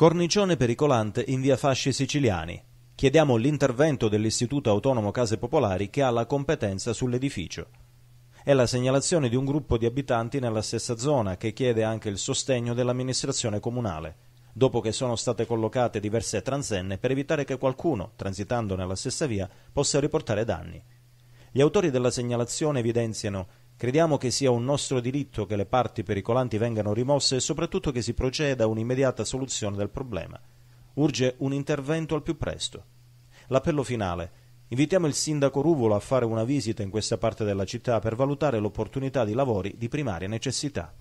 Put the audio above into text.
Cornicione pericolante in via Fasci Siciliani. Chiediamo l'intervento dell'Istituto Autonomo Case Popolari che ha la competenza sull'edificio. È la segnalazione di un gruppo di abitanti nella stessa zona che chiede anche il sostegno dell'amministrazione comunale, dopo che sono state collocate diverse transenne per evitare che qualcuno, transitando nella stessa via, possa riportare danni. Gli autori della segnalazione evidenziano Crediamo che sia un nostro diritto che le parti pericolanti vengano rimosse e soprattutto che si proceda a un'immediata soluzione del problema. Urge un intervento al più presto. L'appello finale. Invitiamo il sindaco Ruvolo a fare una visita in questa parte della città per valutare l'opportunità di lavori di primaria necessità.